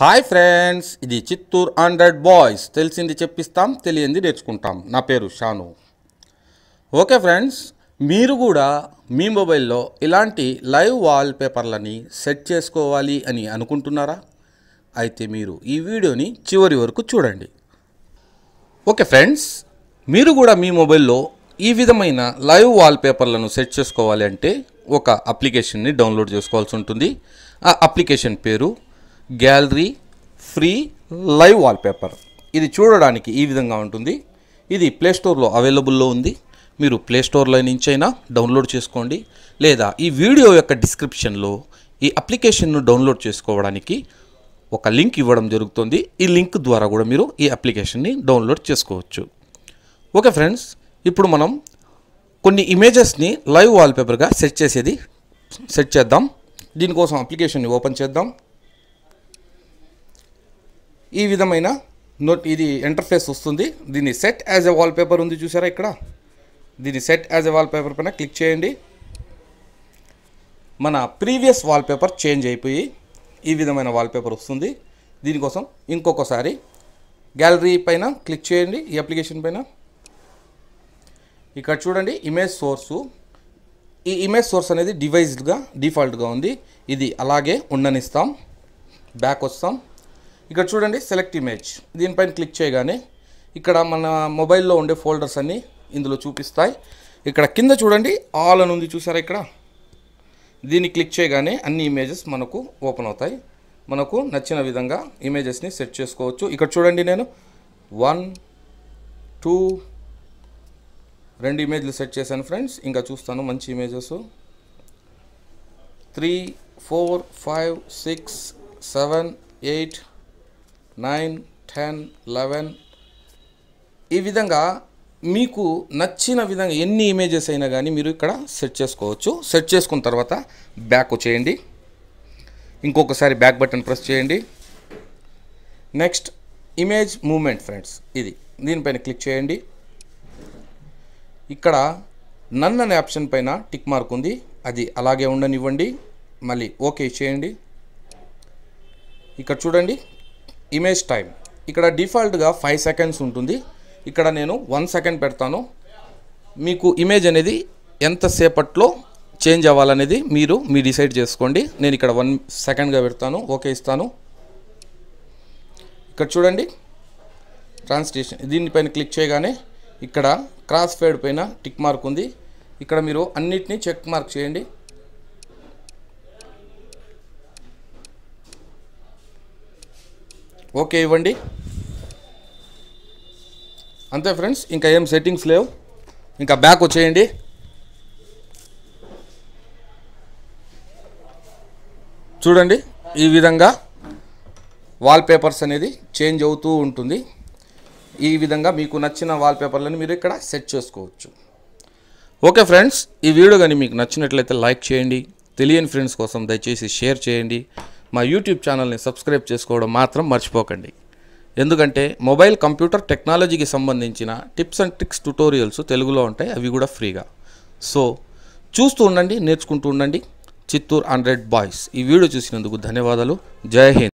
hi friends ఇది Chittoor hundred boys తెలిసింది చెప్పిస్తాం తెలియంది నేర్చుకుంటాం నా పేరు షాను ఓకే ఫ్రెండ్స్ మీరు కూడా మీ మొబైల్లో ఇలాంటి లైవ్ వాల్పేపర్లని సెట్ చేసుకోవాలి అని అనుకుంటున్నారా అయితే మీరు ఈ వీడియోని చివరి వరకు చూడండి ఓకే ఫ్రెండ్స్ మీరు కూడా మీ మొబైల్లో ఈ విధమైన లైవ్ వాల్పేపర్లను సెట్ చేసుకోవాలి అంటే ఒక అప్లికేషన్ని డౌన్లోడ్ చేసుకోవాల్సి ఉంటుంది ఆ అప్లికేషన్ పేరు గ్యాలరీ ఫ్రీ లైవ్ వాల్పేపర్ ఇది చూడడానికి ఈ విధంగా ఉంటుంది ఇది ప్లేస్టోర్లో అవైలబుల్లో ఉంది మీరు ప్లేస్టోర్లో నుంచి అయినా డౌన్లోడ్ చేసుకోండి లేదా ఈ వీడియో యొక్క డిస్క్రిప్షన్లో ఈ అప్లికేషన్ను డౌన్లోడ్ చేసుకోవడానికి ఒక లింక్ ఇవ్వడం జరుగుతుంది ఈ లింక్ ద్వారా కూడా మీరు ఈ అప్లికేషన్ని డౌన్లోడ్ చేసుకోవచ్చు ఓకే ఫ్రెండ్స్ ఇప్పుడు మనం కొన్ని ఇమేజెస్ని లైవ్ వాల్పేపర్గా సెట్ చేసేది సెట్ చేద్దాం దీనికోసం అప్లికేషన్ని ఓపెన్ చేద్దాం ఈ విధమైన నోట్ ఇది ఎంటర్ఫేస్ వస్తుంది దీన్ని సెట్ యాజ్ ఎ వాల్పేపర్ ఉంది చూసారా ఇక్కడ దీన్ని సెట్ యాజ్ ఎ వాల్పేపర్ పైన క్లిక్ చేయండి మన ప్రీవియస్ వాల్పేపర్ చేంజ్ అయిపోయి ఈ విధమైన వాల్పేపర్ వస్తుంది దీనికోసం ఇంకొకసారి గ్యాలరీ పైన క్లిక్ చేయండి ఈ అప్లికేషన్ పైన ఇక్కడ చూడండి ఇమేజ్ సోర్సు ఈ ఇమేజ్ సోర్స్ అనేది డివైజ్డ్గా డిఫాల్ట్గా ఉంది ఇది అలాగే ఉండనిస్తాం బ్యాక్ వస్తాం ఇక్కడ చూడండి సెలెక్ట్ ఇమేజ్ దీనిపైన క్లిక్ చేయగానే ఇక్కడ మన మొబైల్లో ఉండే ఫోల్డర్స్ అన్నీ ఇందులో చూపిస్తాయి ఇక్కడ కింద చూడండి ఆల్ అని ఉంది చూసారా ఇక్కడ దీన్ని క్లిక్ చేయగానే అన్ని ఇమేజెస్ మనకు ఓపెన్ అవుతాయి మనకు నచ్చిన విధంగా ఇమేజెస్ని సెట్ చేసుకోవచ్చు ఇక్కడ చూడండి నేను వన్ టూ రెండు ఇమేజ్లు సెట్ చేశాను ఫ్రెండ్స్ ఇంకా చూస్తాను మంచి images three four five six seven eight nine ten eleven ఈ విధంగా మీకు నచ్చిన విధంగా ఎన్ని ఇమేజెస్ అయినా కానీ మీరు ఇక్కడ సెట్ చేసుకోవచ్చు సెట్ చేసుకున్న తర్వాత బ్యాక్ చేయండి ఇంకొకసారి బ్యాక్ బటన్ ప్రెస్ చేయండి నెక్స్ట్ ఇమేజ్ మూమెంట్ ఫ్రెండ్స్ ఇది దీనిపైన క్లిక్ చేయండి ఇక్కడ నన్ అనే ఆప్షన్ పైన టిక్ మార్క్ ఉంది అది అలాగే ఉండనివ్వండి మళ్ళీ ఓకే చేయండి ఇక్కడ చూడండి ఇమేజ్ టైం ఇక్కడ డిఫాల్ట్గా ఫైవ్ సెకండ్స్ ఉంటుంది ఇక్కడ నేను వన్ సెకండ్ పెడతాను మీకు ఇమేజ్ అనేది ఎంతసేపట్లో చేంజ్ అవ్వాలనేది మీరు మీ డిసైడ్ చేసుకోండి నేను ఇక్కడ వన్ సెకండ్గా పెడతాను ఓకే ఇస్తాను ఇక్కడ చూడండి ట్రాన్స్లేషన్ దీనిపైన క్లిక్ చేయగానే ఇక్కడ క్రాస్ ఫేడ్ పైన టిక్ మార్క్ ఉంది ఇక్కడ మీరు అన్నిటినీ చెక్ మార్క్ చేయండి ఓకే ఇవ్వండి అంతే ఫ్రెండ్స్ ఇంకా ఏం సెట్టింగ్స్ లేవు ఇంకా బ్యాక్ వచ్చేయండి చూడండి ఈ విధంగా వాల్పేపర్స్ అనేది చేంజ్ అవుతూ ఉంటుంది ఈ విధంగా మీకు నచ్చిన వాల్పేపర్లను మీరు ఇక్కడ సెట్ చేసుకోవచ్చు ఓకే ఫ్రెండ్స్ ఈ వీడియో కానీ మీకు నచ్చినట్లయితే లైక్ చేయండి తెలియని ఫ్రెండ్స్ కోసం దయచేసి షేర్ చేయండి మా యూట్యూబ్ ఛానల్ని సబ్స్క్రైబ్ చేసుకోవడం మాత్రం మర్చిపోకండి ఎందుకంటే మొబైల్ కంప్యూటర్ టెక్నాలజీకి సంబంధించిన టిప్స్ అండ్ ట్రిక్స్ ట్యూటోరియల్స్ తెలుగులో ఉంటాయి అవి కూడా ఫ్రీగా సో చూస్తూ ఉండండి నేర్చుకుంటూ ఉండండి చిత్తూరు హండ్రెడ్ బాయ్స్ ఈ వీడియో చూసినందుకు ధన్యవాదాలు జై హింద్